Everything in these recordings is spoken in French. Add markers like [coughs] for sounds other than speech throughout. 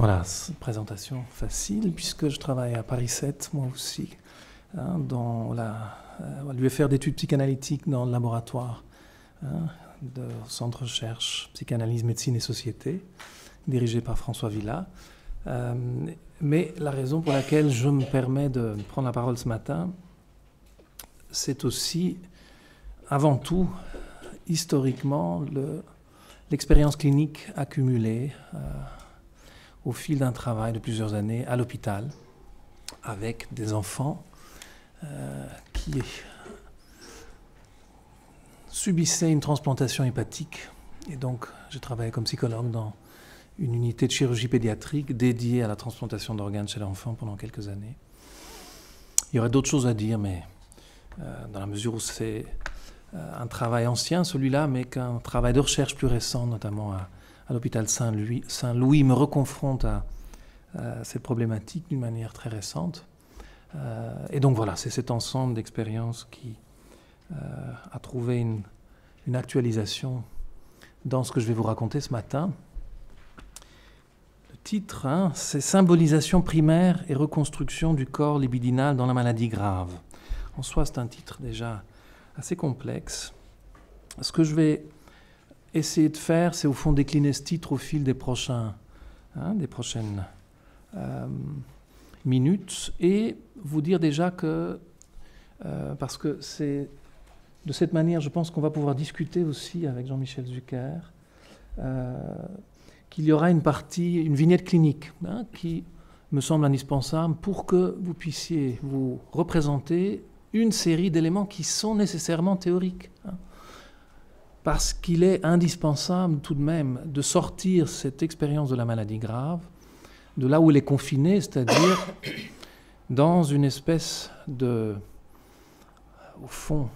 Voilà, présentation facile, puisque je travaille à Paris 7, moi aussi, hein, dans euh, l'UFR euh, d'études psychanalytiques dans le laboratoire hein, de Centre Recherche Psychanalyse, Médecine et Société, dirigé par François Villa. Euh, mais la raison pour laquelle je me permets de prendre la parole ce matin, c'est aussi, avant tout, historiquement, l'expérience clinique accumulée. Euh, au fil d'un travail de plusieurs années à l'hôpital avec des enfants euh, qui subissaient une transplantation hépatique. Et donc, j'ai travaillé comme psychologue dans une unité de chirurgie pédiatrique dédiée à la transplantation d'organes chez l'enfant pendant quelques années. Il y aurait d'autres choses à dire, mais euh, dans la mesure où c'est euh, un travail ancien, celui-là, mais qu'un travail de recherche plus récent, notamment à à l'hôpital Saint-Louis, Saint -Louis me reconfronte à, cette problématique d'une manière très récente. Euh, et donc voilà, c'est cet ensemble d'expériences qui euh, a trouvé une, actualisation dans ce que je vais vous raconter ce matin. Le titre, hein, c'est Symbolisation primaire et reconstruction du corps libidinal dans la maladie grave. En soi, c'est un titre déjà assez complexe. Ce que je vais essayer de faire, c'est au fond décliner ce titre au fil des, prochains, hein, des prochaines euh, minutes et vous dire déjà que, euh, parce que c'est de cette manière, je pense qu'on va pouvoir discuter aussi avec Jean-Michel Zucker, euh, qu'il y aura une partie, une vignette clinique hein, qui me semble indispensable pour que vous puissiez vous représenter une série d'éléments qui sont nécessairement théoriques. Hein parce qu'il est indispensable tout de même de sortir cette expérience de la maladie grave de là où elle est confinée, c'est-à-dire [coughs] dans une espèce de, au fond,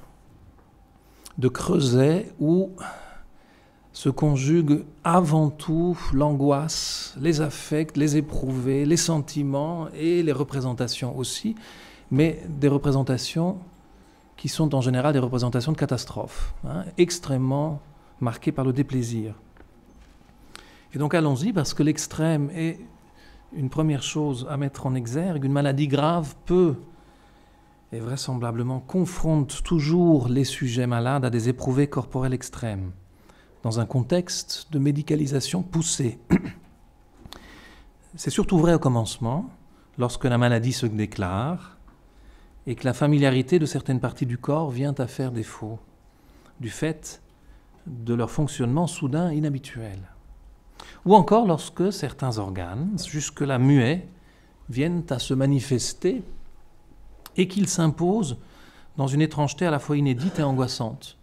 de creuset où se conjuguent avant tout l'angoisse, les affects, les éprouvés, les sentiments et les représentations aussi, mais des représentations qui sont en général des représentations de catastrophes, hein, extrêmement marquées par le déplaisir. Et donc allons-y, parce que l'extrême est une première chose à mettre en exergue. Une maladie grave peut, et vraisemblablement confronte toujours les sujets malades à des éprouvés corporelles extrêmes, dans un contexte de médicalisation poussée. C'est surtout vrai au commencement, lorsque la maladie se déclare, et que la familiarité de certaines parties du corps vient à faire défaut, du fait de leur fonctionnement soudain inhabituel. Ou encore lorsque certains organes, jusque-là muets, viennent à se manifester et qu'ils s'imposent dans une étrangeté à la fois inédite et angoissante.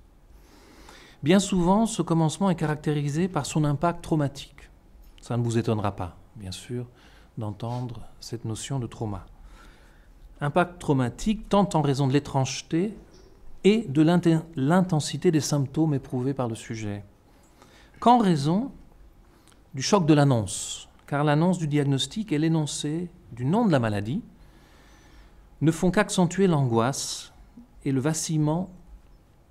Bien souvent, ce commencement est caractérisé par son impact traumatique. Ça ne vous étonnera pas, bien sûr, d'entendre cette notion de trauma. Impact traumatique tant en raison de l'étrangeté et de l'intensité des symptômes éprouvés par le sujet, qu'en raison du choc de l'annonce, car l'annonce du diagnostic et l'énoncé du nom de la maladie ne font qu'accentuer l'angoisse et le vacillement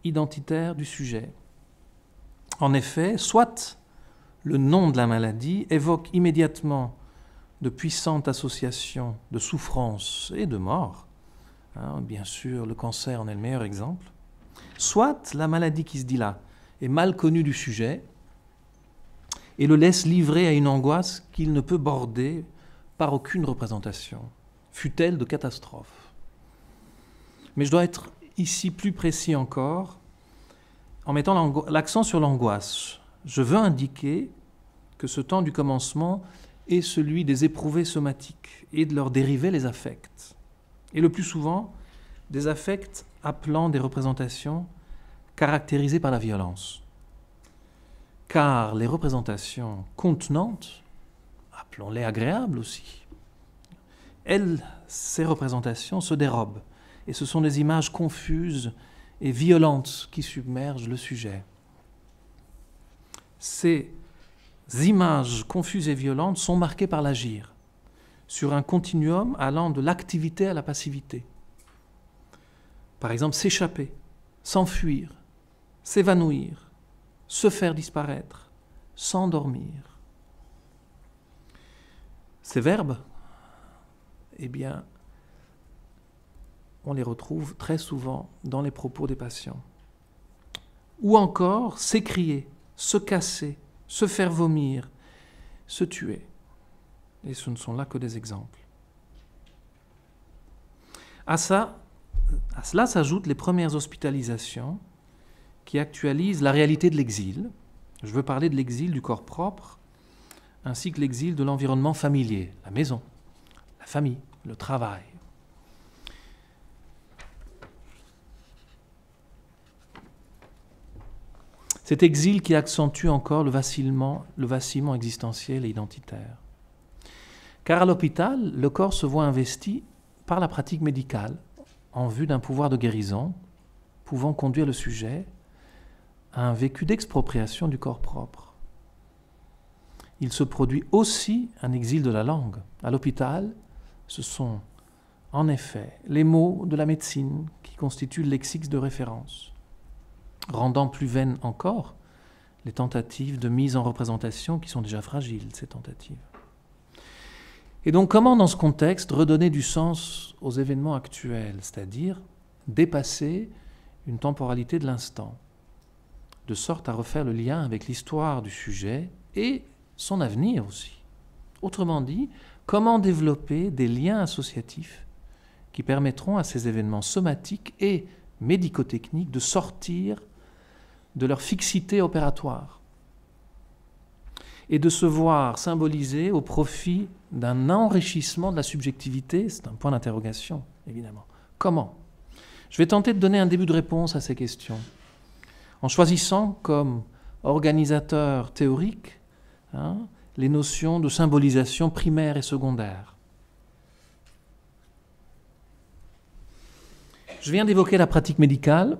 identitaire du sujet. En effet, soit le nom de la maladie évoque immédiatement de puissantes associations de souffrance et de mort. Hein, bien sûr, le cancer en est le meilleur exemple. Soit la maladie qui se dit là est mal connue du sujet et le laisse livré à une angoisse qu'il ne peut border par aucune représentation, fut-elle de catastrophe. Mais je dois être ici plus précis encore en mettant l'accent sur l'angoisse. Je veux indiquer que ce temps du commencement est celui des éprouvés somatiques et de leur dériver les affects. Et le plus souvent, des affects appelant des représentations caractérisées par la violence. Car les représentations contenantes, appelons-les agréables aussi, elles, ces représentations se dérobent, et ce sont des images confuses et violentes qui submergent le sujet. C'est images confuses et violentes sont marquées par l'agir, sur un continuum allant de l'activité à la passivité. Par exemple, s'échapper, s'enfuir, s'évanouir, se faire disparaître, s'endormir. Ces verbes, eh bien, on les retrouve très souvent dans les propos des patients. Ou encore s'écrier, se casser, se faire vomir, se tuer. Et ce ne sont là que des exemples. À, ça, à cela s'ajoutent les premières hospitalisations qui actualisent la réalité de l'exil. Je veux parler de l'exil du corps propre, ainsi que l'exil de l'environnement familier, la maison, la famille, le travail. Cet exil qui accentue encore le vacillement, le existentiel et identitaire. Car à l'hôpital, le corps se voit investi par la pratique médicale en vue d'un pouvoir de guérison pouvant conduire le sujet à un vécu d'expropriation du corps propre. Il se produit aussi un exil de la langue. À l'hôpital, ce sont en effet les mots de la médecine qui constituent le lexique de référence rendant plus vaines encore les tentatives de mise en représentation qui sont déjà fragiles, ces tentatives. Et donc comment dans ce contexte redonner du sens aux événements actuels, c'est-à-dire dépasser une temporalité de l'instant, de sorte à refaire le lien avec l'histoire du sujet et son avenir aussi. Autrement dit, comment développer des liens associatifs qui permettront à ces événements somatiques et médico-techniques de sortir de leur fixité opératoire et de se voir symboliser au profit d'un enrichissement de la subjectivité, c'est un point d'interrogation, évidemment. Comment Je vais tenter de donner un début de réponse à ces questions, en choisissant comme organisateur théorique hein, les notions de symbolisation primaire et secondaire. Je viens d'évoquer la pratique médicale,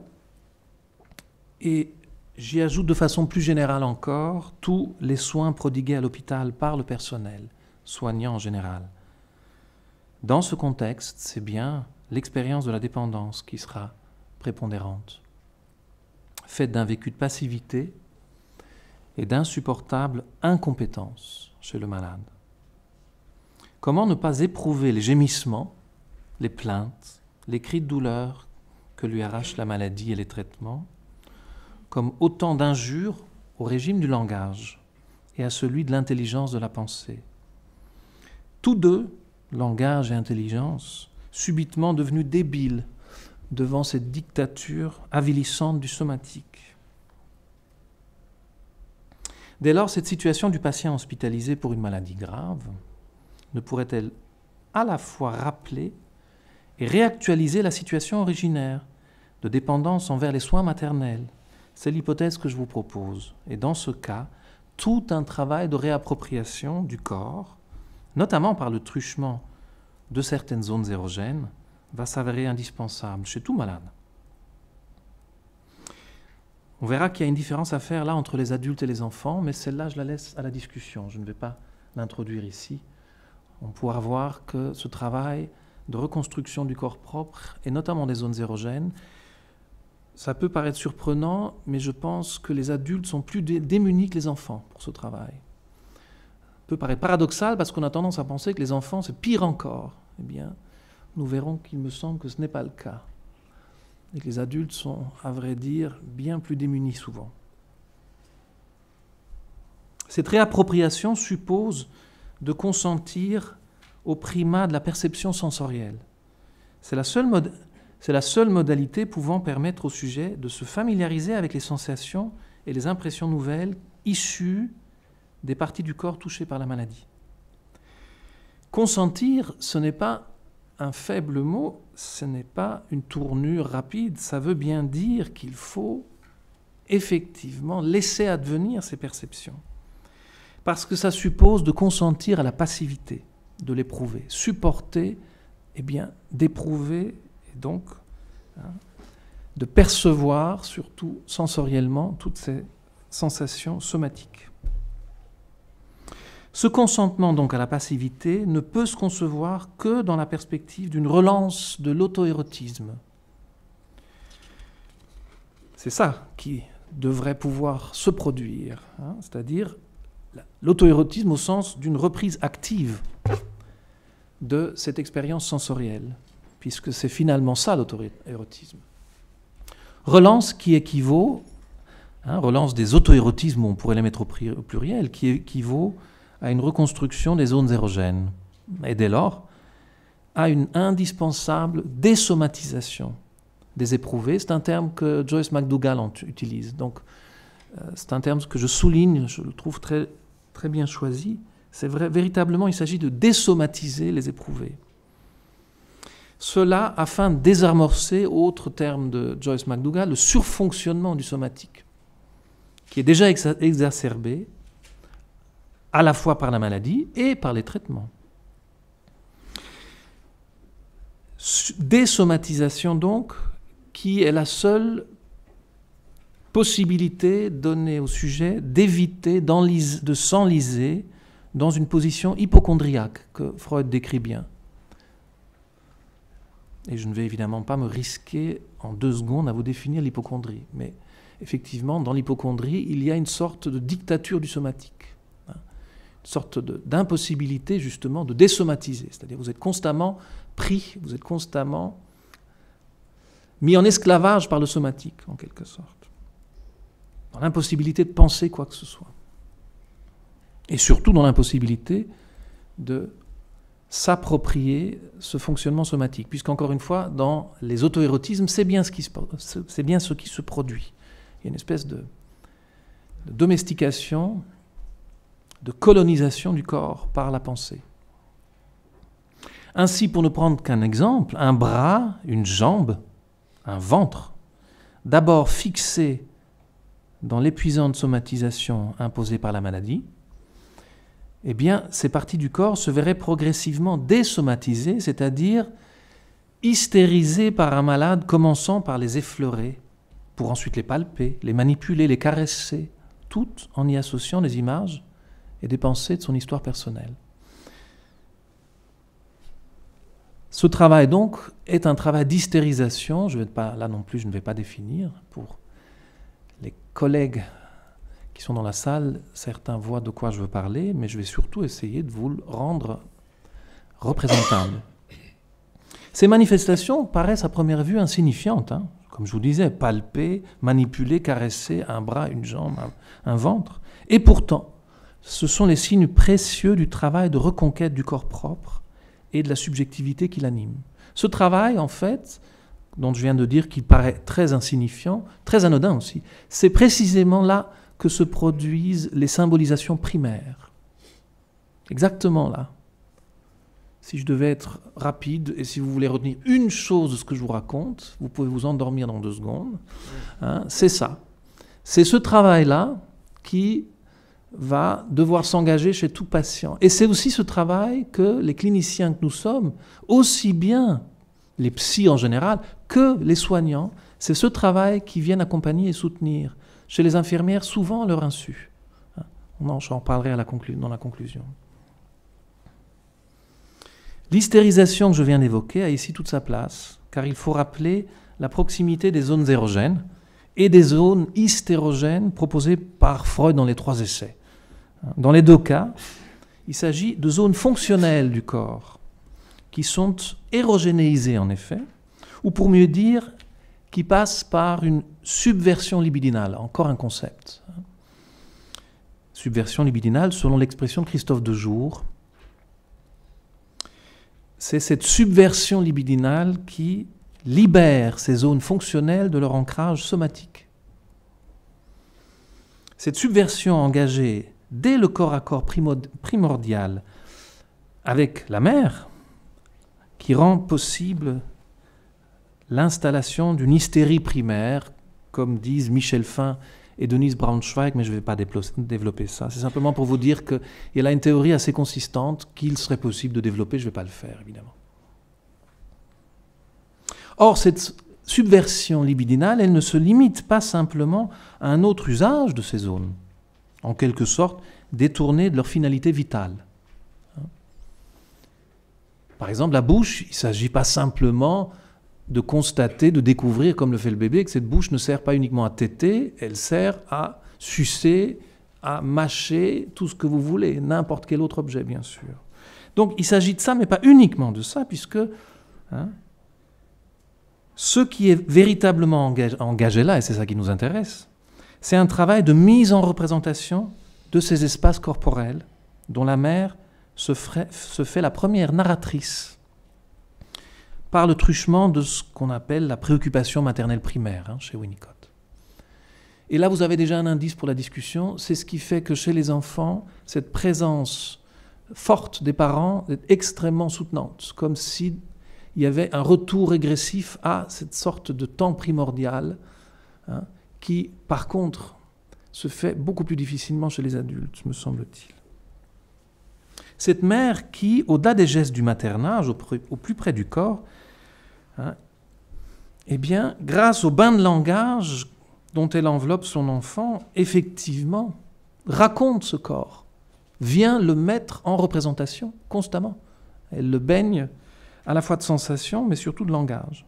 et J'y ajoute de façon plus générale encore tous les soins prodigués à l'hôpital par le personnel, soignant en général. Dans ce contexte, c'est bien l'expérience de la dépendance qui sera prépondérante, faite d'un vécu de passivité et d'insupportable incompétence chez le malade. Comment ne pas éprouver les gémissements, les plaintes, les cris de douleur que lui arrachent la maladie et les traitements comme autant d'injures au régime du langage et à celui de l'intelligence de la pensée. Tous deux, langage et intelligence, subitement devenus débiles devant cette dictature avilissante du somatique. Dès lors, cette situation du patient hospitalisé pour une maladie grave ne pourrait-elle à la fois rappeler et réactualiser la situation originaire de dépendance envers les soins maternels c'est l'hypothèse que je vous propose. Et dans ce cas, tout un travail de réappropriation du corps, notamment par le truchement de certaines zones érogènes, va s'avérer indispensable chez tout malade. On verra qu'il y a une différence à faire là entre les adultes et les enfants, mais celle-là, je la laisse à la discussion. Je ne vais pas l'introduire ici. On pourra voir que ce travail de reconstruction du corps propre, et notamment des zones érogènes, ça peut paraître surprenant, mais je pense que les adultes sont plus démunis que les enfants pour ce travail. Ça peut paraître paradoxal parce qu'on a tendance à penser que les enfants, c'est pire encore. Eh bien, nous verrons qu'il me semble que ce n'est pas le cas. Et que les adultes sont, à vrai dire, bien plus démunis souvent. Cette réappropriation suppose de consentir au primat de la perception sensorielle. C'est la seule mode... C'est la seule modalité pouvant permettre au sujet de se familiariser avec les sensations et les impressions nouvelles issues des parties du corps touchées par la maladie. Consentir, ce n'est pas un faible mot, ce n'est pas une tournure rapide, ça veut bien dire qu'il faut effectivement laisser advenir ces perceptions. Parce que ça suppose de consentir à la passivité, de l'éprouver, supporter, et eh bien, d'éprouver et donc, hein, de percevoir surtout sensoriellement toutes ces sensations somatiques. Ce consentement donc à la passivité ne peut se concevoir que dans la perspective d'une relance de l'auto-érotisme. C'est ça qui devrait pouvoir se produire, hein, c'est-à-dire l'auto-érotisme au sens d'une reprise active de cette expérience sensorielle puisque c'est finalement ça l'autoérotisme. érotisme Relance qui équivaut, hein, relance des auto-érotismes, on pourrait les mettre au pluriel, qui équivaut à une reconstruction des zones érogènes, et dès lors à une indispensable désomatisation des éprouvés. C'est un terme que Joyce McDougall utilise. Donc, euh, c'est un terme que je souligne, je le trouve très, très bien choisi. C'est véritablement, il s'agit de désomatiser les éprouvés. Cela afin de désamorcer, autre terme de Joyce McDougall, le surfonctionnement du somatique, qui est déjà exacerbé à la fois par la maladie et par les traitements. Désomatisation donc, qui est la seule possibilité donnée au sujet d'éviter de s'enliser dans une position hypochondriaque que Freud décrit bien. Et je ne vais évidemment pas me risquer en deux secondes à vous définir l'hypochondrie. Mais effectivement, dans l'hypochondrie, il y a une sorte de dictature du somatique, une sorte d'impossibilité justement de désomatiser. C'est-à-dire vous êtes constamment pris, vous êtes constamment mis en esclavage par le somatique, en quelque sorte, dans l'impossibilité de penser quoi que ce soit, et surtout dans l'impossibilité de s'approprier ce fonctionnement somatique, puisqu'encore une fois, dans les autoérotismes, c'est bien, ce qui se, c'est bien ce qui se produit. Il y a une espèce de, de domestication, de colonisation du corps par la pensée. Ainsi, pour ne prendre qu'un exemple, un bras, une jambe, un ventre, d'abord fixé dans l'épuisante somatisation imposée par la maladie, eh bien, ces parties du corps se verraient progressivement désomatisées, c'est-à-dire hystérisées par un malade, commençant par les effleurer, pour ensuite les palper, les manipuler, les caresser, tout en y associant des images et des pensées de son histoire personnelle. Ce travail donc est un travail d'hystérisation, je vais pas, là non plus je ne vais pas définir, pour les collègues sont dans la salle, certains voient de quoi je veux parler, mais je vais surtout essayer de vous le rendre représentable. Ces manifestations paraissent à première vue insignifiantes, hein. comme je vous disais, palper, manipuler, caresser un bras, une jambe, un ventre. Et pourtant, ce sont les signes précieux du travail de reconquête du corps propre et de la subjectivité qui l'anime. Ce travail, en fait, dont je viens de dire qu'il paraît très insignifiant, très anodin aussi, c'est précisément là que se produisent les symbolisations primaires. Exactement là. Si je devais être rapide et si vous voulez retenir une chose de ce que je vous raconte, vous pouvez vous endormir dans deux secondes. Hein, c'est ça. C'est ce travail-là qui va devoir s'engager chez tout patient. Et c'est aussi ce travail que les cliniciens que nous sommes, aussi bien les psys en général que les soignants, c'est ce travail qui vient accompagner et soutenir chez les infirmières, souvent à leur insu. Hein? J'en parlerai à la dans la conclusion. L'hystérisation que je viens d'évoquer a ici toute sa place, car il faut rappeler la proximité des zones érogènes et des zones hystérogènes proposées par Freud dans les trois essais. Hein? Dans les deux cas, il s'agit de zones fonctionnelles du corps, qui sont érogénéisées en effet, ou pour mieux dire, qui passe par une subversion libidinale, encore un concept. Subversion libidinale, selon l'expression de Christophe de Jour, c'est cette subversion libidinale qui libère ces zones fonctionnelles de leur ancrage somatique. Cette subversion engagée dès le corps à corps primordial avec la mère, qui rend possible l'installation d'une hystérie primaire, comme disent Michel Fin et Denise Braunschweig, mais je ne vais pas développer ça. C'est simplement pour vous dire qu'il y a une théorie assez consistante qu'il serait possible de développer, je ne vais pas le faire, évidemment. Or, cette subversion libidinale, elle ne se limite pas simplement à un autre usage de ces zones, en quelque sorte détournées de leur finalité vitale. Par exemple, la bouche, il ne s'agit pas simplement de constater, de découvrir, comme le fait le bébé, que cette bouche ne sert pas uniquement à téter, elle sert à sucer, à mâcher tout ce que vous voulez, n'importe quel autre objet, bien sûr. Donc il s'agit de ça, mais pas uniquement de ça, puisque hein, ce qui est véritablement engagé, là, et c'est ça qui nous intéresse, c'est un travail de mise en représentation de ces espaces corporels dont la mère se fait la première narratrice par le truchement de ce qu'on appelle la préoccupation maternelle primaire hein, chez Winnicott. Et là, vous avez déjà un indice pour la discussion, c'est ce qui fait que chez les enfants, cette présence forte des parents est extrêmement soutenante, comme s'il y avait un retour régressif à cette sorte de temps primordial, hein, qui, par contre, se fait beaucoup plus difficilement chez les adultes, me semble-t-il. Cette mère qui, au-delà des gestes du maternage, au, plus près du corps, et hein? eh bien, grâce au bain de langage dont elle enveloppe son enfant, effectivement, raconte ce corps, vient le mettre en représentation constamment. Elle le baigne à la fois de sensations, mais surtout de langage.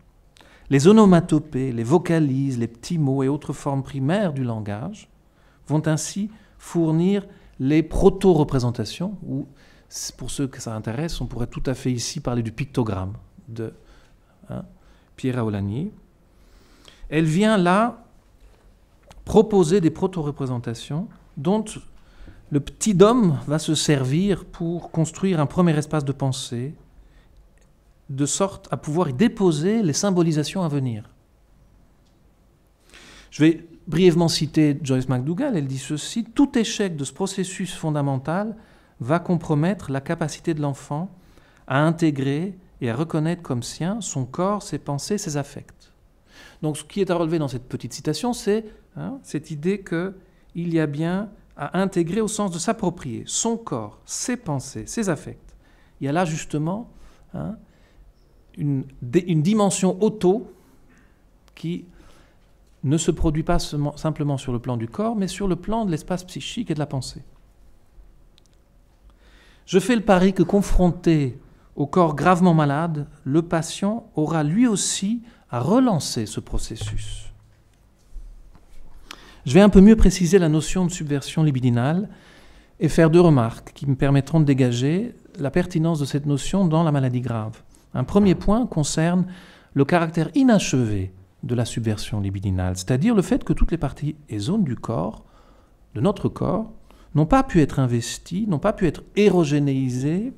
Les onomatopées, les vocalises, les petits mots et autres formes primaires du langage vont ainsi fournir les proto-représentations, ou pour ceux que ça intéresse, on pourrait tout à fait ici parler du pictogramme, de Hein, Pierre Aulagnier. Elle vient là proposer des proto-représentations dont le petit homme va se servir pour construire un premier espace de pensée, de sorte à pouvoir y déposer les symbolisations à venir. Je vais brièvement citer Joyce McDougall, elle dit ceci, tout échec de ce processus fondamental va compromettre la capacité de l'enfant à intégrer et à reconnaître comme sien son corps, ses pensées, ses affects. Donc ce qui est à relever dans cette petite citation, c'est hein, cette idée qu'il y a bien à intégrer au sens de s'approprier son corps, ses pensées, ses affects. Il y a là justement hein, une, une, dimension auto qui ne se produit pas simplement sur le plan du corps, mais sur le plan de l'espace psychique et de la pensée. Je fais le pari que confronté au corps gravement malade, le patient aura lui aussi à relancer ce processus. Je vais un peu mieux préciser la notion de subversion libidinale et faire deux remarques qui me permettront de dégager la pertinence de cette notion dans la maladie grave. Un premier point concerne le caractère inachevé de la subversion libidinale, c'est-à-dire le fait que toutes les parties et zones du corps, de notre corps, n'ont pas pu être investies, n'ont pas pu être érogénéisées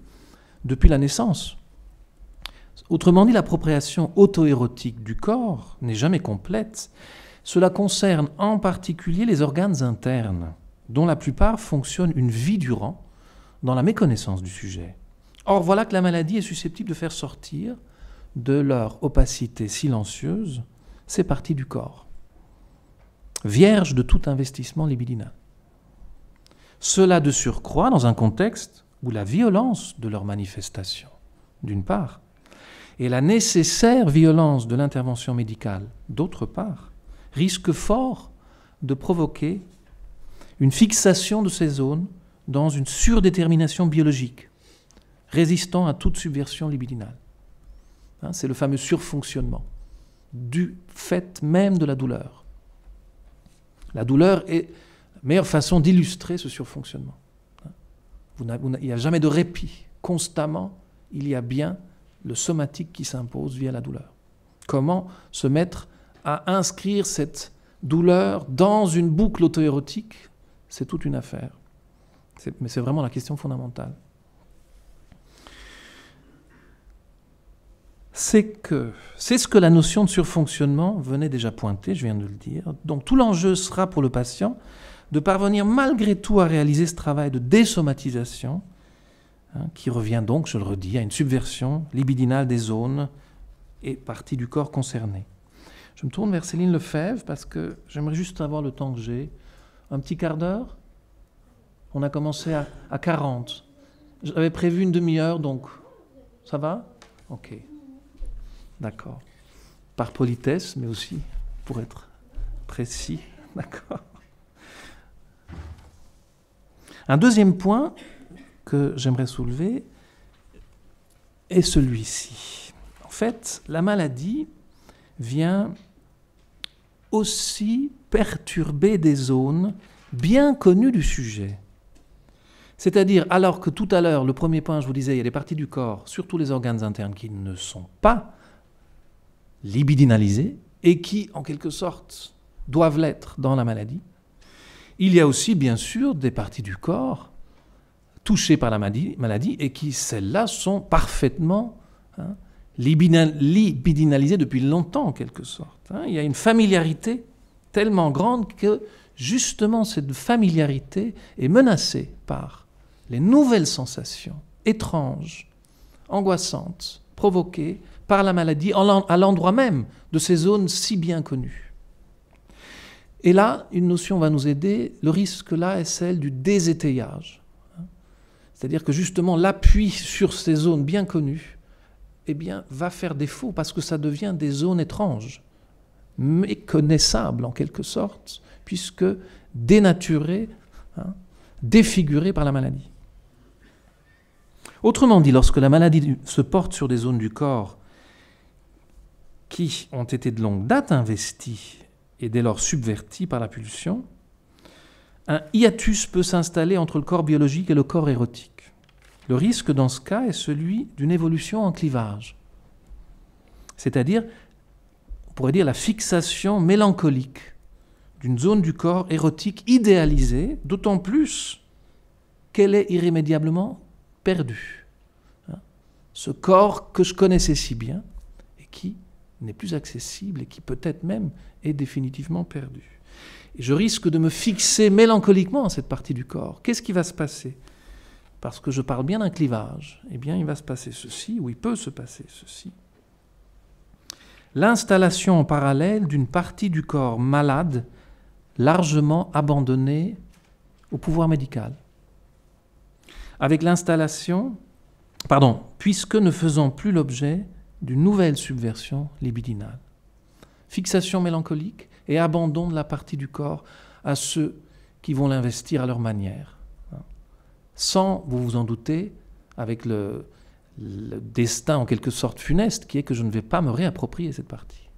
depuis la naissance. Autrement dit, l'appropriation auto-érotique du corps n'est jamais complète. Cela concerne en particulier les organes internes, dont la plupart fonctionnent une vie durant dans la méconnaissance du sujet. Or, voilà que la maladie est susceptible de faire sortir de leur opacité silencieuse ces parties du corps, vierges de tout investissement libidinal. Cela de surcroît dans un contexte ou la violence de leurs manifestations, d'une part, et la nécessaire violence de l'intervention médicale, d'autre part, risque fort de provoquer une fixation de ces zones dans une surdétermination biologique, résistant à toute subversion libidinale. Hein, c'est le fameux surfonctionnement, du fait même de la douleur. La douleur est la meilleure façon d'illustrer ce surfonctionnement il n'y a jamais de répit. Constamment, il y a bien le somatique qui s'impose via la douleur. Comment se mettre à inscrire cette douleur dans une boucle autoérotique, C'est toute une affaire. Mais c'est vraiment la question fondamentale. c'est que c'est ce que la notion de surfonctionnement venait déjà pointer, je viens de le dire. Donc tout l'enjeu sera pour le patient de parvenir malgré tout à réaliser ce travail de désomatisation, hein, qui revient donc, je le redis, à une subversion libidinale des zones et parties du corps concernées. Je me tourne vers Céline Lefebvre parce que j'aimerais juste avoir le temps que j'ai. Un petit quart d'heure On a commencé à 40. J'avais prévu une demi-heure, donc ça va Ok. D'accord. Par politesse, mais aussi pour être précis. [laughs] D'accord un deuxième point que j'aimerais soulever est celui-ci. En fait, la maladie vient aussi perturber des zones bien connues du sujet. C'est-à-dire, alors que tout à l'heure, le premier point, je vous disais, il y a des parties du corps, surtout les organes internes, qui ne sont pas libidinalisés et qui, en quelque sorte, doivent l'être dans la maladie, il y a aussi, bien sûr, des parties du corps touchées par la maladie, et qui, celles-là, sont parfaitement hein, libidinalisées depuis longtemps, en quelque sorte. Hein. Il y a une familiarité tellement grande que, justement, cette familiarité est menacée par les nouvelles sensations étranges, angoissantes, provoquées par la maladie à l'endroit même de ces zones si bien connues. Et là, une notion va nous aider. Le risque là est celle du désétayage. C'est-à-dire que justement l'appui sur ces zones bien connues eh bien, va faire défaut parce que ça devient des zones étranges, méconnaissables en quelque sorte, puisque dénaturées, hein, défigurées par la maladie. Autrement dit, lorsque la maladie se porte sur des zones du corps qui ont été de longue date investies et dès lors subverti par la pulsion, un hiatus peut s'installer entre le corps biologique et le corps érotique. Le risque dans ce cas est celui d'une évolution en clivage, c'est-à-dire, on pourrait dire, la fixation mélancolique d'une zone du corps érotique idéalisée, d'autant plus qu'elle est irrémédiablement perdue. Ce corps que je connaissais si bien et qui, n'est plus accessible et qui peut-être même est définitivement perdu. Et je risque de me fixer mélancoliquement à cette partie du corps. Qu'est-ce qui va se passer Parce que je parle bien d'un clivage. Eh bien, il va se passer ceci, ou il peut se passer ceci. L'installation en parallèle d'une partie du corps malade, largement abandonnée au pouvoir médical. Avec l'installation, pardon, puisque ne faisant plus l'objet d'une nouvelle subversion libidinale. Fixation mélancolique et abandon de la partie du corps à ceux qui vont l'investir à leur manière. Sans, vous vous en doutez, avec le, le destin en quelque sorte funeste qui est que je ne vais pas me réapproprier cette partie.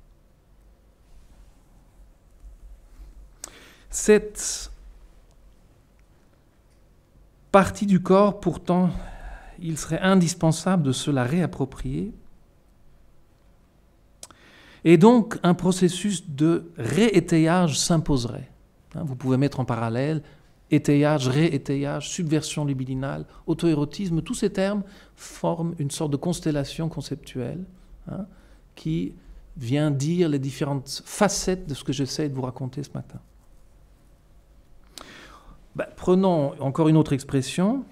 Cette partie du corps, pourtant, il serait indispensable de se la réapproprier et donc, un processus de réétayage s'imposerait. Hein, vous pouvez mettre en parallèle étayage, réétayage, subversion libidinale, auto-érotisme, tous ces termes forment une sorte de constellation conceptuelle hein, qui vient dire les différentes facettes de ce que j'essaie de vous raconter ce matin. Bah, prenons encore une autre expression.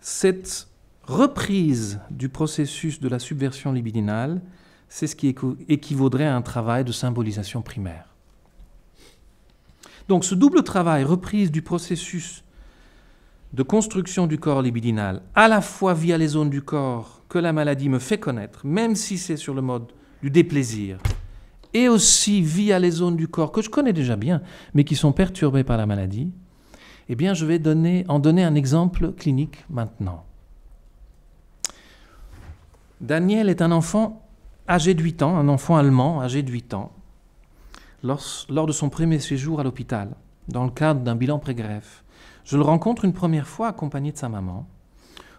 Cette reprise du processus de la subversion libidinale c'est ce qui équivaudrait à un travail de symbolisation primaire. Donc ce double travail, reprise du processus de construction du corps libidinal, à la fois via les zones du corps que la maladie me fait connaître, même si c'est sur le mode du déplaisir, et aussi via les zones du corps que je connais déjà bien, mais qui sont perturbées par la maladie, eh bien je vais en donner un exemple clinique maintenant. Daniel est un enfant âgé de 8 ans, un enfant allemand âgé de 8 ans, lors, de son premier séjour à l'hôpital, dans le cadre d'un bilan pré-greffe. Je le rencontre une première fois accompagné de sa maman.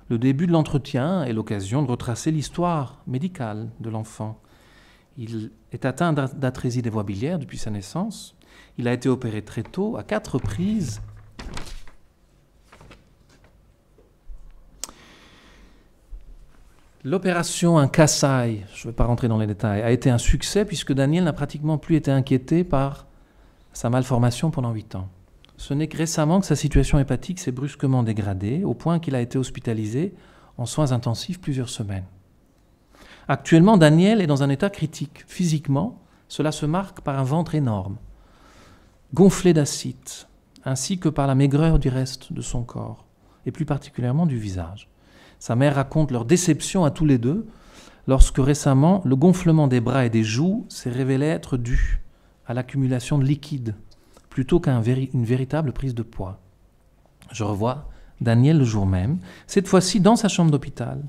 Le début de l'entretien est l'occasion de retracer l'histoire médicale de l'enfant. Il est atteint d'atrésie des voies biliaires depuis sa naissance. Il a été opéré très tôt, à quatre reprises, L'opération en Kassai, je ne vais pas rentrer dans les détails, a été un succès puisque Daniel n'a pratiquement plus été inquiété par sa malformation pendant 8 ans. Ce n'est que récemment que sa situation hépatique s'est brusquement dégradée au point qu'il a été hospitalisé en soins intensifs plusieurs semaines. Actuellement, Daniel est dans un état critique. Physiquement, cela se marque par un ventre énorme, gonflé d'acide, ainsi que par la maigreur du reste de son corps, et plus particulièrement du visage. Sa mère raconte leur déception à tous les deux lorsque récemment le gonflement des bras et des joues s'est révélé être dû à l'accumulation de liquide plutôt qu'à une véritable prise de poids. Je revois Daniel le jour même, cette fois-ci dans sa chambre d'hôpital.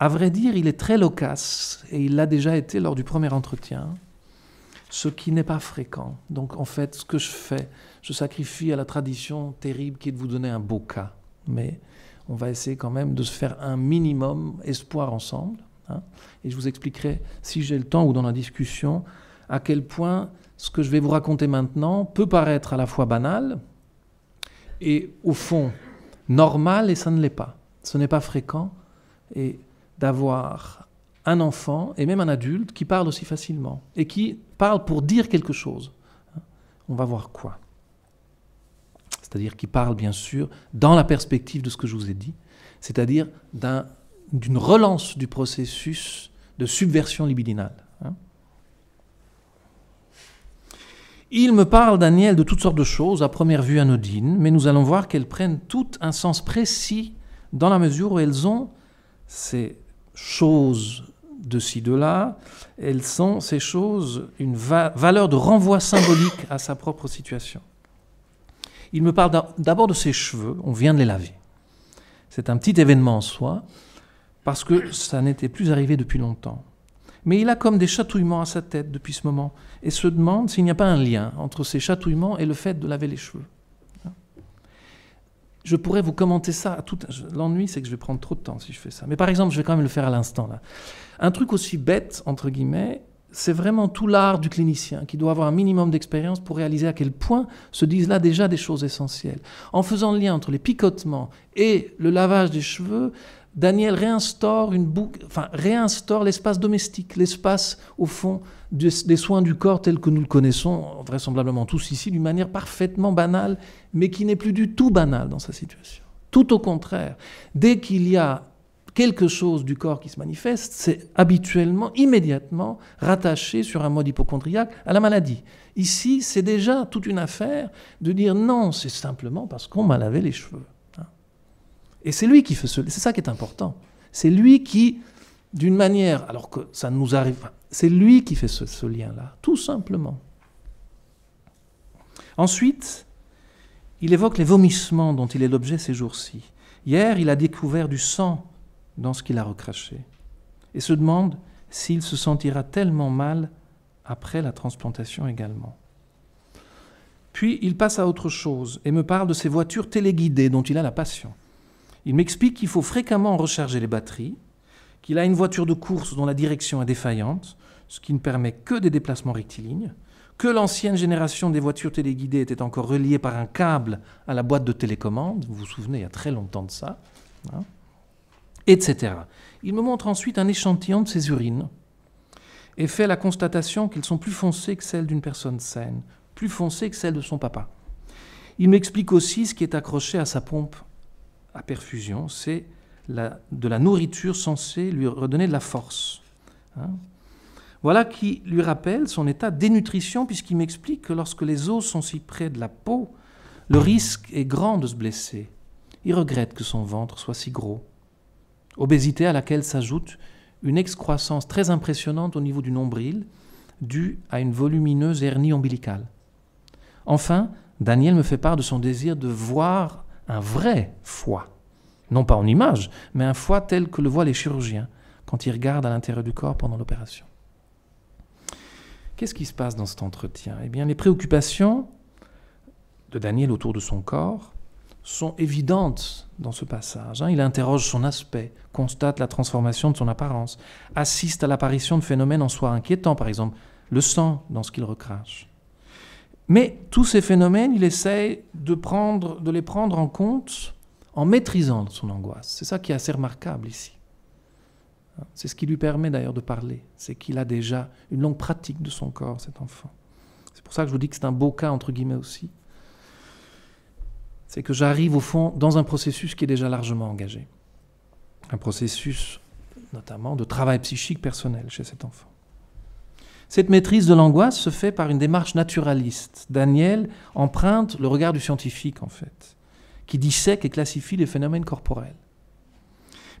À vrai dire, il est très loquace et il l'a déjà été lors du premier entretien, ce qui n'est pas fréquent. Donc en fait, ce que je fais, je sacrifie à la tradition terrible qui est de vous donner un beau cas. Mais on va essayer quand même de se faire un minimum espoir ensemble. Hein. Et je vous expliquerai, si j'ai le temps ou dans la discussion, à quel point ce que je vais vous raconter maintenant peut paraître à la fois banal et au fond normal, et ça ne l'est pas. Ce n'est pas fréquent et d'avoir un enfant et même un adulte qui parle aussi facilement et qui parle pour dire quelque chose. Hein. On va voir quoi c'est-à-dire qu'il parle bien sûr dans la perspective de ce que je vous ai dit, c'est-à-dire d'une relance du processus de subversion libidinale. Hein. Il me parle, Daniel, de toutes sortes de choses, à première vue anodines, mais nous allons voir qu'elles prennent tout un sens précis dans la mesure où elles ont ces choses de ci, de là, elles sont, ces choses, une valeur de renvoi symbolique à sa propre situation. Il me parle d'abord de ses cheveux, on vient de les laver. C'est un petit événement en soi, parce que ça n'était plus arrivé depuis longtemps. Mais il a comme des chatouillements à sa tête depuis ce moment, et se demande s'il n'y a pas un lien entre ces chatouillements et le fait de laver les cheveux. Je pourrais vous commenter ça. À tout... L'ennui, c'est que je vais prendre trop de temps si je fais ça. Mais par exemple, je vais quand même le faire à l'instant. là. Un truc aussi bête, entre guillemets, c'est vraiment tout l'art du clinicien qui doit avoir un minimum d'expérience pour réaliser à quel point se disent là déjà des choses essentielles. En faisant le lien entre les picotements et le lavage des cheveux, Daniel réinstaure, une enfin, réinstaure l'espace domestique, l'espace au fond des, soins du corps tel que nous le connaissons vraisemblablement tous ici d'une manière parfaitement banale, mais qui n'est plus du tout banale dans sa situation. Tout au contraire, dès qu'il y a quelque chose du corps qui se manifeste, c'est habituellement, immédiatement, rattaché sur un mode hypochondriaque à la maladie. Ici, c'est déjà toute une affaire de dire non, c'est simplement parce qu'on m'a lavé les cheveux. Hein. Et c'est lui qui fait ce... C'est ça qui est important. C'est lui qui, d'une manière, alors que ça nous arrive, c'est lui qui fait ce lien-là, tout simplement. Ensuite, il évoque les vomissements dont il est l'objet ces jours-ci. Hier, il a découvert du sang dans ce qu'il a recraché et se demande s'il se sentira tellement mal après la transplantation également. Puis il passe à autre chose et me parle de ces voitures téléguidées dont il a la passion. Il m'explique qu'il faut fréquemment recharger les batteries, qu'il a une voiture de course dont la direction est défaillante, ce qui ne permet que des déplacements rectilignes, que l'ancienne génération des voitures téléguidées était encore reliée par un câble à la boîte de télécommande, vous vous souvenez il y a très longtemps de ça, hein etc. Il me montre ensuite un échantillon de ses urines et fait la constatation qu'elles sont plus foncées que celles d'une personne saine, plus foncées que celles de son papa. Il m'explique aussi ce qui est accroché à sa pompe à perfusion, c'est de la nourriture censée lui redonner de la force. Hein. voilà qui lui rappelle son état dénutrition, puisqu'il m'explique que lorsque les os sont si près de la peau, le risque est grand de se blesser. Il regrette que son ventre soit si gros. Obésité à laquelle s'ajoute une excroissance très impressionnante au niveau du nombril, due à une volumineuse hernie ombilicale. Enfin, Daniel me fait part de son désir de voir un vrai foie. Non pas en image, mais un foie tel que le voient les chirurgiens quand ils regardent à l'intérieur du corps pendant l'opération. Qu'est-ce qui se passe dans cet entretien Eh bien, les préoccupations de Daniel autour de son corps sont évidentes dans ce passage. Hein. Il interroge son aspect, constate la transformation de son apparence, assiste à l'apparition de phénomènes en soi inquiétants, par exemple le sang dans ce qu'il recrache. Mais tous ces phénomènes, il essaye de, prendre, de les prendre en compte en maîtrisant son angoisse. C'est ça qui est assez remarquable ici. C'est ce qui lui permet d'ailleurs de parler, c'est qu'il a déjà une longue pratique de son corps, cet enfant. C'est pour ça que je vous dis que c'est un beau cas, entre guillemets aussi, c'est que j'arrive au fond dans un processus qui est déjà largement engagé. Un processus notamment de travail psychique personnel chez cet enfant. Cette maîtrise de l'angoisse se fait par une démarche naturaliste. Daniel emprunte le regard du scientifique, en fait, qui dissèque et classifie les phénomènes corporels.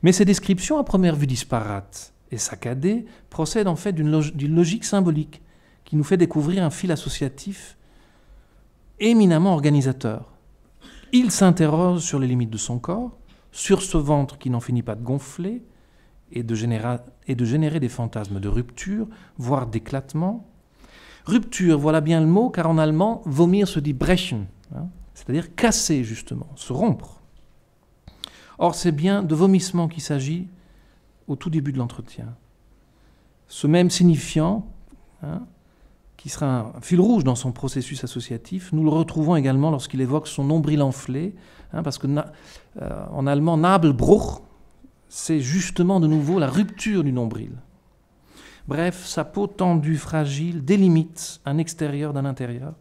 Mais ces descriptions, à première vue disparates et saccadées, procèdent en fait d'une logique symbolique qui nous fait découvrir un fil associatif éminemment organisateur, il s'interroge sur les limites de son corps, sur ce ventre qui n'en finit pas de gonfler et de, générer, des fantasmes de rupture, voire d'éclatement. Rupture, voilà bien le mot, car en allemand, vomir se dit brechen, hein, c'est-à-dire casser justement, se rompre. Or, c'est bien de vomissement qu'il s'agit au tout début de l'entretien. Ce même signifiant, hein, qui sera un fil rouge dans son processus associatif. Nous le retrouvons également lorsqu'il évoque son nombril enflé, hein, parce que euh, en allemand, Nabelbruch, c'est justement de nouveau la rupture du nombril. Bref, sa peau tendue, fragile, délimite un extérieur d'un intérieur,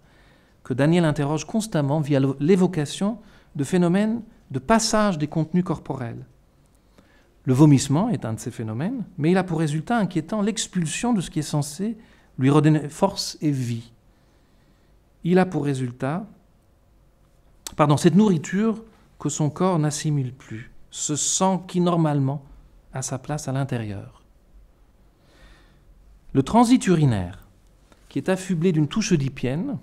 que Daniel interroge constamment via l'évocation de phénomènes de passage des contenus corporels. Le vomissement est un de ces phénomènes, mais il a pour résultat inquiétant l'expulsion de ce qui est censé lui redonner force et vie. Il a pour résultat, pardon, cette nourriture que son corps n'assimile plus, ce sang qui normalement a sa place à l'intérieur. Le transit urinaire, qui est affublé d'une touche d'hypienne,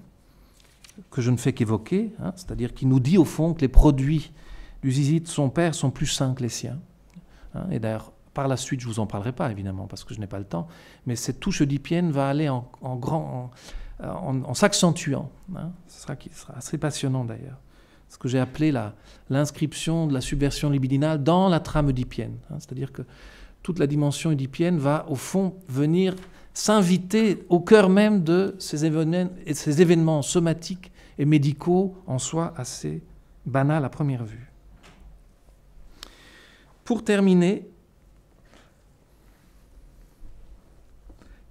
que je ne fais qu'évoquer, hein, c'est-à-dire qui nous dit au fond que les produits du zizi de son père sont plus sains que les siens. Hein, et d'ailleurs, par la suite, je ne vous en parlerai pas, évidemment, parce que je n'ai pas le temps, mais cette touche oedipienne va aller en, grand, en, euh, s'accentuant. Hein. Ce, sera, assez passionnant, d'ailleurs ce que j'ai appelé l'inscription de la subversion libidinale dans la trame oedipienne. Hein. C'est-à-dire que toute la dimension oedipienne va, au fond, venir s'inviter au cœur même de ces, ces événements, somatiques et médicaux, en soi assez banals à première vue. Pour terminer,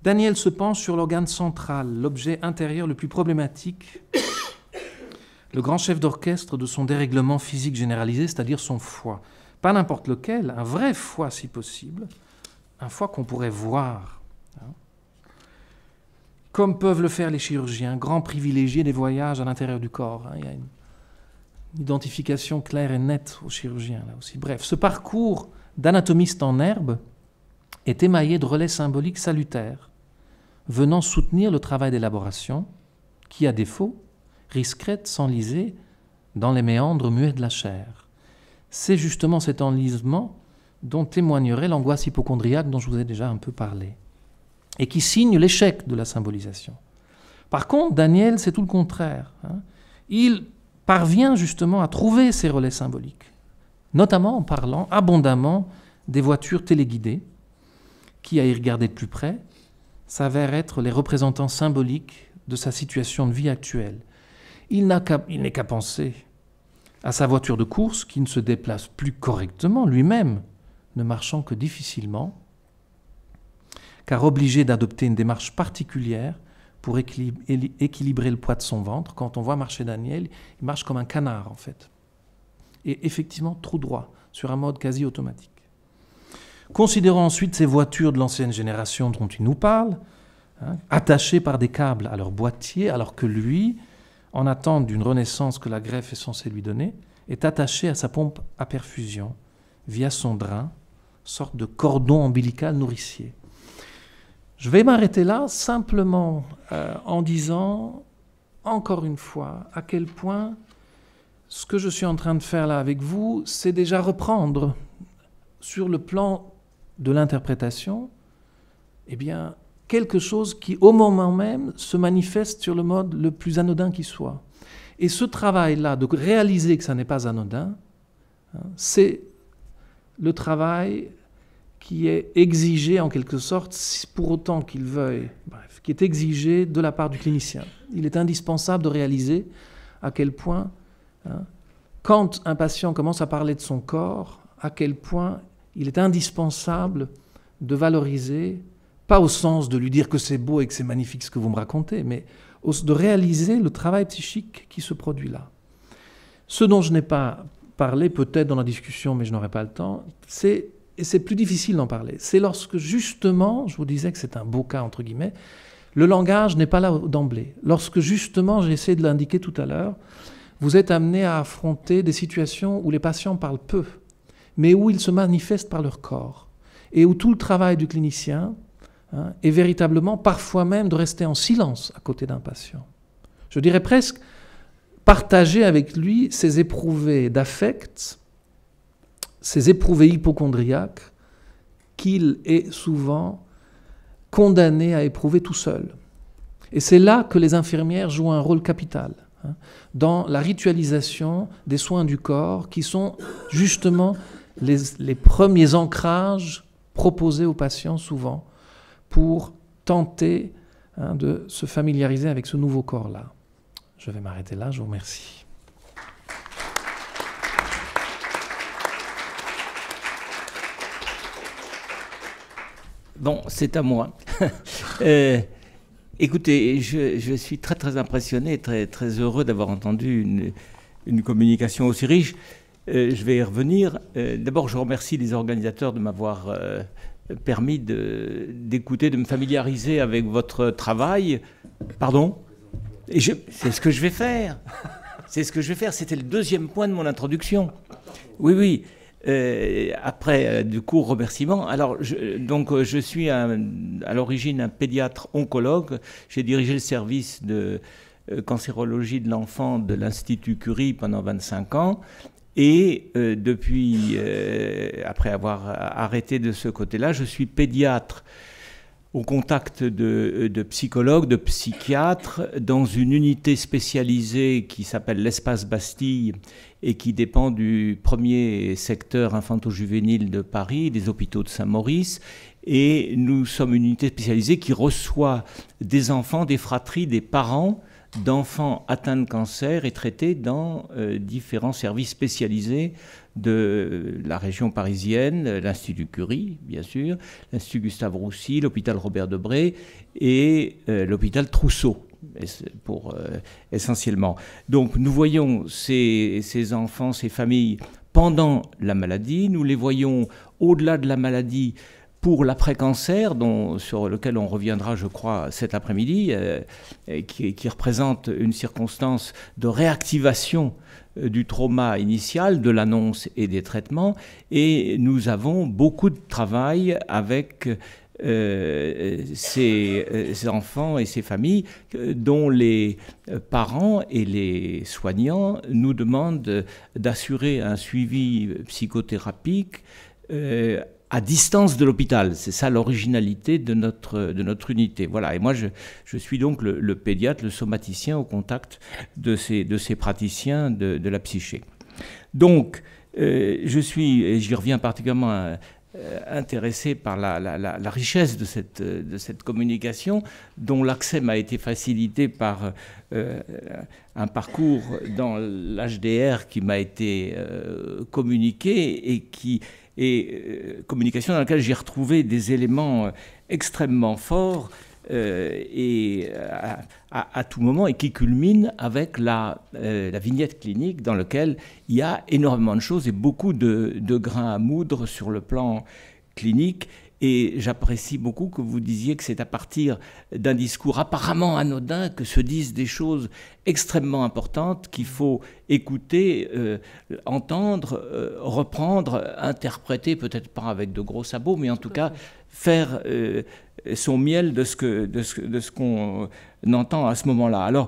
Daniel se penche sur l'organe central, l'objet intérieur le plus problématique, le grand chef d'orchestre de son dérèglement physique généralisé, c'est-à-dire son foie. Pas n'importe lequel, un vrai foie si possible, un foie qu'on pourrait voir. Hein. Comme peuvent le faire les chirurgiens, grands privilégiés des voyages à l'intérieur du corps. Hein. Il y a une identification claire et nette aux chirurgiens là aussi. Bref, ce parcours d'anatomiste en herbe est émaillé de relais symboliques salutaires venant soutenir le travail d'élaboration qui, à défaut, risquerait de s'enliser dans les méandres muets de la chair. C'est justement cet enlisement dont témoignerait l'angoisse hypochondriaque dont je vous ai déjà un peu parlé, et qui signe l'échec de la symbolisation. Par contre, Daniel, c'est tout le contraire. Hein. Il parvient justement à trouver ces relais symboliques, notamment en parlant abondamment des voitures téléguidées, qui, à y regarder de plus près, s'avère être les représentants symboliques de sa situation de vie actuelle. Il n'est qu'à penser à sa voiture de course qui ne se déplace plus correctement lui-même, ne marchant que difficilement, car obligé d'adopter une démarche particulière pour équilibrer le poids de son ventre. Quand on voit marcher Daniel, il marche comme un canard en fait. Et effectivement, trop droit, sur un mode quasi automatique. Considérons ensuite ces voitures de l'ancienne génération dont il nous parle, hein, attachées par des câbles à leur boîtier, alors que lui, en attente d'une renaissance que la greffe est censée lui donner, est attaché à sa pompe à perfusion via son drain, sorte de cordon ombilical nourricier. Je vais m'arrêter là simplement euh, en disant, encore une fois, à quel point ce que je suis en train de faire là avec vous, c'est déjà reprendre sur le plan de l'interprétation, eh bien, quelque chose qui, au moment même, se manifeste sur le mode le plus anodin qui soit. Et ce travail-là, de réaliser que ça n'est pas anodin, hein, c'est le travail qui est exigé en quelque sorte, pour autant qu'il veuille, bref, qui est exigé de la part du clinicien. Il est indispensable de réaliser à quel point, hein, quand un patient commence à parler de son corps, à quel point il est indispensable de valoriser, pas au sens de lui dire que c'est beau et que c'est magnifique ce que vous me racontez, mais de réaliser le travail psychique qui se produit là. Ce dont je n'ai pas parlé, peut-être dans la discussion, mais je n'aurai pas le temps, c'est, et c'est plus difficile d'en parler, c'est lorsque justement, je vous disais que c'est un beau cas entre guillemets, le langage n'est pas là d'emblée. Lorsque justement, j'ai essayé de l'indiquer tout à l'heure, vous êtes amené à affronter des situations où les patients parlent peu mais où ils se manifestent par leur corps, et où tout le travail du clinicien hein, est véritablement parfois même de rester en silence à côté d'un patient. Je dirais presque partager avec lui ses éprouvés d'affect, ses éprouvés hypochondriaques, qu'il est souvent condamné à éprouver tout seul. Et c'est là que les infirmières jouent un rôle capital, hein, dans la ritualisation des soins du corps qui sont justement les, premiers ancrages proposés aux patients souvent pour tenter hein, de se familiariser avec ce nouveau corps-là. Je vais m'arrêter là, je vous remercie. Bon, c'est à moi. [laughs] Euh, écoutez, je, je, suis très très impressionné, très très heureux d'avoir entendu une, une communication aussi riche. Euh, je vais y revenir. Euh, d'abord, je remercie les organisateurs de m'avoir euh, permis d'écouter, de, me familiariser avec votre travail. Pardon C'est ce que je vais faire. C'est ce que je vais faire. C'était le deuxième point de mon introduction. Oui, oui. après, du court remerciement. Alors, je, donc, je suis à l'origine un pédiatre oncologue. J'ai dirigé le service de cancérologie de l'enfant de l'Institut Curie pendant 25 ans. Et euh, depuis, euh, après avoir euh, arrêté de ce côté-là, je suis pédiatre au contact de, de, psychologues, de psychiatres, dans une unité spécialisée qui s'appelle l'espace Bastille et qui dépend du premier secteur infanto-juvénile de Paris, des hôpitaux de Saint-Maurice. Et nous sommes une unité spécialisée qui reçoit des enfants, des fratries, des parents d'enfants atteints de cancer et traités dans euh, différents services spécialisés de la région parisienne, l'Institut Curie, bien sûr, l'Institut Gustave Roussy, l'hôpital Robert Debré et euh, l'hôpital Trousseau, pour, euh, essentiellement. Donc nous voyons ces enfants, ces familles pendant la maladie, nous les voyons au-delà de la maladie pour l'après-cancer, sur lequel on reviendra, je crois, cet après-midi, euh, qui, représente une circonstance de réactivation euh, du trauma initial, de l'annonce et des traitements. Et nous avons beaucoup de travail avec euh, ces, enfants et ces familles dont les parents et les soignants nous demandent d'assurer un suivi psychothérapique à distance de l'hôpital. C'est ça l'originalité de notre, de notre unité. Voilà. Et moi, je, je suis donc le, pédiatre, le somaticien au contact de ces, de ces praticiens de, de la psyché. Donc, euh, je suis, et j'y reviens particulièrement euh, intéressé par la, la, richesse de cette, de cette communication, dont l'accès m'a été facilité par euh, un parcours dans l'HDR qui m'a été communiqué et qui et euh, communication dans laquelle j'ai retrouvé des éléments euh, extrêmement forts euh, et à, tout moment et qui culmine avec la, vignette clinique dans laquelle il y a énormément de choses et beaucoup de grains à moudre sur le plan clinique et j'apprécie beaucoup que vous disiez que c'est à partir d'un discours apparemment anodin que se disent des choses extrêmement importantes qu'il faut écouter, euh, entendre, euh, reprendre, interpréter, peut-être pas avec de gros sabots, mais en tout cas faire euh, son miel de ce qu'on de ce, entend à ce moment-là. Alors,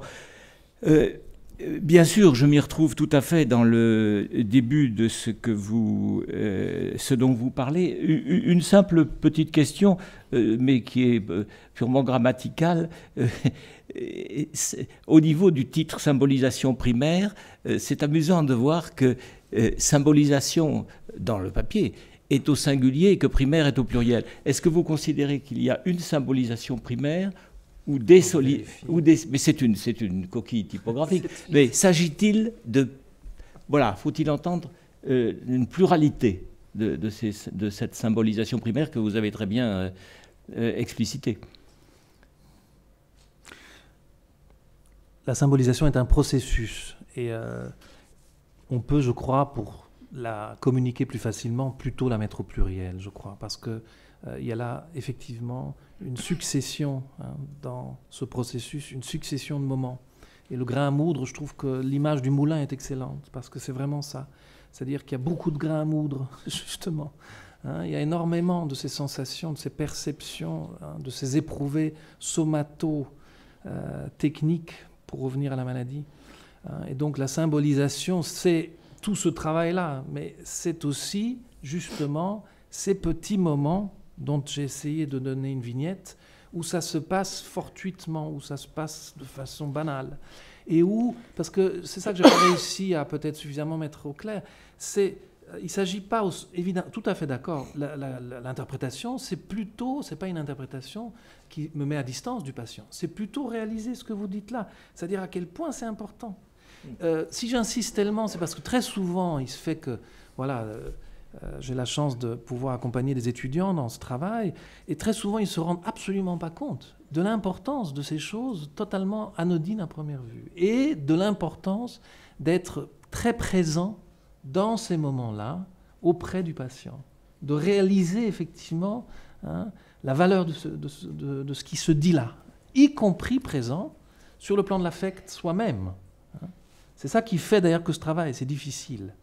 euh, bien sûr, je m'y retrouve tout à fait dans le début de ce, que vous, euh, ce dont vous parlez. Une simple petite question, euh, mais qui est purement grammaticale. [laughs] au niveau du titre symbolisation primaire, c'est amusant de voir que symbolisation dans le papier est au singulier et que primaire est au pluriel. Est-ce que vous considérez qu'il y a une symbolisation primaire ou, ou des, mais c'est une, c'est une coquille typographique. mais s'agit-il de, voilà, faut-il entendre euh, une pluralité de, de, cette symbolisation primaire que vous avez très bien euh, euh, explicité La symbolisation est un processus et on peut, je crois, pour la communiquer plus facilement, plutôt la mettre au pluriel, je crois, parce que euh, il y a là effectivement une succession hein, dans ce processus, une succession de moments. Et le grain à moudre, je trouve que l'image du moulin est excellente, parce que c'est vraiment ça. C'est-à-dire qu'il y a beaucoup de grains à moudre, [laughs] justement. Hein. il y a énormément de ces sensations, de ces perceptions, hein, de ces éprouvés somato-techniques, euh, pour revenir à la maladie. et donc la symbolisation, c'est tout ce travail-là, mais c'est aussi justement ces petits moments dont j'ai essayé de donner une vignette, où ça se passe fortuitement, où ça se passe de façon banale. Et où, parce que c'est ça que j'ai [coughs] réussi à peut-être suffisamment mettre au clair, c'est euh, il ne s'agit pas, évidemment, tout à fait d'accord, l'interprétation, c'est plutôt, c'est pas une interprétation qui me met à distance du patient, c'est plutôt réaliser ce que vous dites là, c'est-à-dire à quel point c'est important. Mm. Euh, si j'insiste tellement, c'est parce que très souvent, il se fait que, voilà, euh, euh, j'ai la chance de pouvoir accompagner des étudiants dans ce travail, et très souvent, ils ne se rendent absolument pas compte de l'importance de ces choses totalement anodines à première vue, et de l'importance d'être très présent dans ces moments-là auprès du patient, de réaliser effectivement hein, la valeur de ce, qui se dit là, y compris présent sur le plan de l'affect soi-même. Hein. C'est ça qui fait d'ailleurs que ce travail, c'est difficile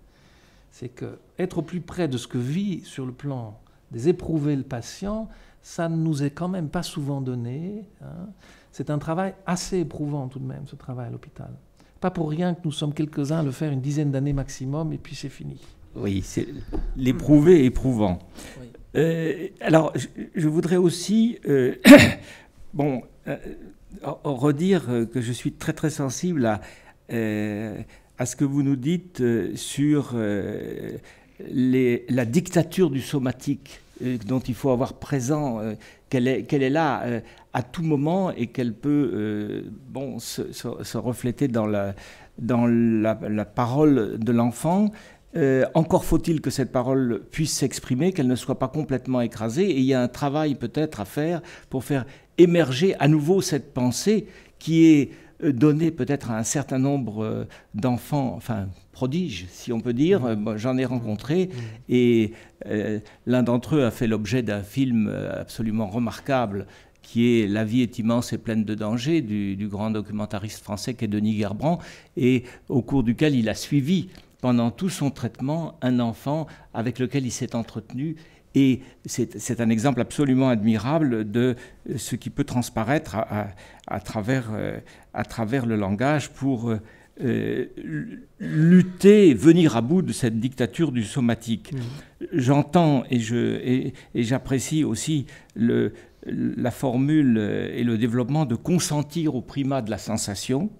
c'est que être au plus près de ce que vit sur le plan des éprouvés le patient, ça ne nous est quand même pas souvent donné. Hein. C'est un travail assez éprouvant tout de même, ce travail à l'hôpital. Pas pour rien que nous sommes quelques-uns à le faire une dizaine d'années maximum, et puis c'est fini. Oui, c'est l'éprouvé éprouvant. Euh, alors, je, voudrais aussi, euh, [coughs] bon, euh, redire que je suis très très sensible à, à ce que vous nous dites euh, sur euh, les, la dictature du somatique euh, dont il faut avoir présent qu'elle est, est, là à tout moment et qu'elle peut bon, se, refléter dans la, dans la, parole de l'enfant. encore faut-il que cette parole puisse s'exprimer, qu'elle ne soit pas complètement écrasée. Et il y a un travail peut-être à faire pour faire émerger à nouveau cette pensée qui est donner peut-être à un certain nombre euh, d'enfants, enfin prodiges, si on peut dire. Mm. J'en ai rencontré mm. et euh, l'un d'entre eux a fait l'objet d'un film euh, absolument remarquable qui est La vie est immense et pleine de dangers, du, grand documentariste français qui est Denis Gerbrand, et au cours duquel il a suivi pendant tout son traitement un enfant avec lequel il s'est entretenu et c'est un exemple absolument admirable de euh, ce qui peut transparaître à, euh, travers, le langage pour euh, lutter, venir à bout de cette dictature du somatique. Mmh. J'entends et j'apprécie aussi la formule et le développement de consentir au primat de la sensation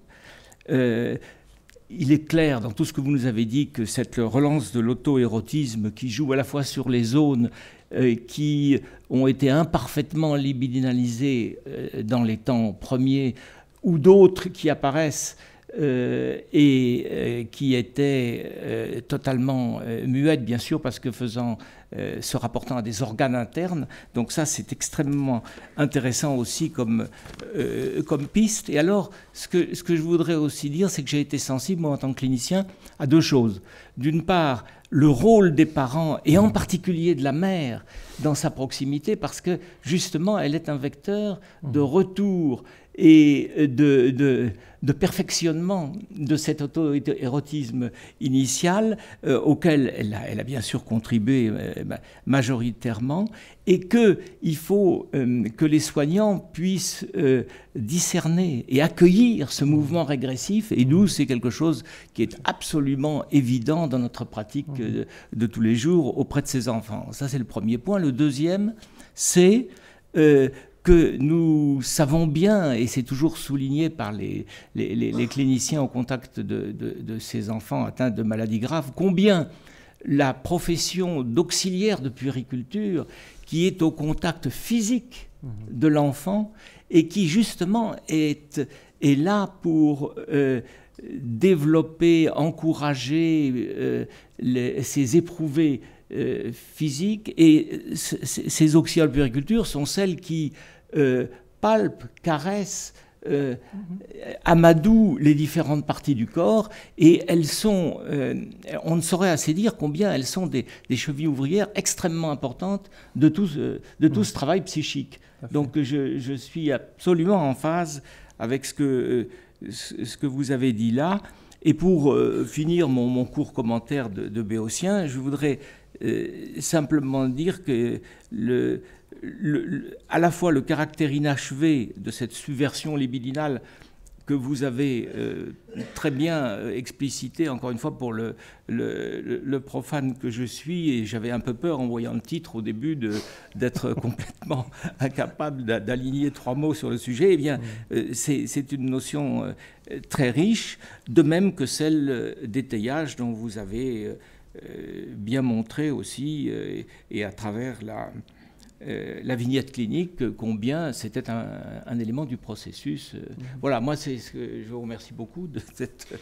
il est clair dans tout ce que vous nous avez dit que cette relance de l'auto-érotisme qui joue à la fois sur les zones euh, qui ont été imparfaitement libidinalisées euh, dans les temps premiers ou d'autres qui apparaissent euh, et qui étaient totalement muettes, bien sûr, parce que faisant euh, se rapportant à des organes internes. Donc ça, c'est extrêmement intéressant aussi euh, comme, piste. Et alors, ce que, ce que je voudrais aussi dire, c'est que j'ai été sensible, moi, en tant que clinicien, à deux choses. D'une part, le rôle des parents, et en particulier de la mère, dans sa proximité, parce que justement, elle est un vecteur de mmh. retour et euh, de, perfectionnement de cet auto-érotisme initial euh, auquel elle a, bien sûr contribué euh, majoritairement et qu'il faut que les soignants puissent discerner et accueillir ce mouvement régressif et nous c'est quelque chose qui est absolument évident dans notre pratique mmh. de tous les jours auprès de ces enfants. Ça c'est le premier point. Le deuxième c'est que nous savons bien, et c'est toujours souligné par les, les, cliniciens au contact de, ces enfants atteints de maladies graves, combien la profession d'auxiliaire de puériculture, qui est au contact physique mhm. de l'enfant et qui justement est, est là pour euh, développer, encourager euh, ces éprouvés euh, physique. Et ces oxyalpuricultures sont celles qui euh, palpent, caressent, euh, mm-hmm. amadouent les différentes parties du corps. Et elles sont, on ne saurait assez dire combien elles sont des, chevilles ouvrières extrêmement importantes de tout, ce, de tout mm. ce travail psychique. Donc je, suis absolument en phase avec ce que, ce que vous avez dit là. Et pour finir mon, court commentaire de, de Béotien, je voudrais euh, simplement dire que à la fois le caractère inachevé de cette subversion libidinale que vous avez euh, très bien euh, explicité, encore une fois, pour le, profane que je suis, et j'avais un peu peur en voyant le titre au début d'être [laughs] complètement incapable d'aligner trois mots sur le sujet, Et eh bien, c'est une notion très riche, de même que celle d'étayage dont vous avez euh, bien montré aussi, euh, et à travers la, euh, la vignette clinique, combien c'était un, élément du processus. Mmh. Voilà, moi, c'est ce que je vous remercie beaucoup de cette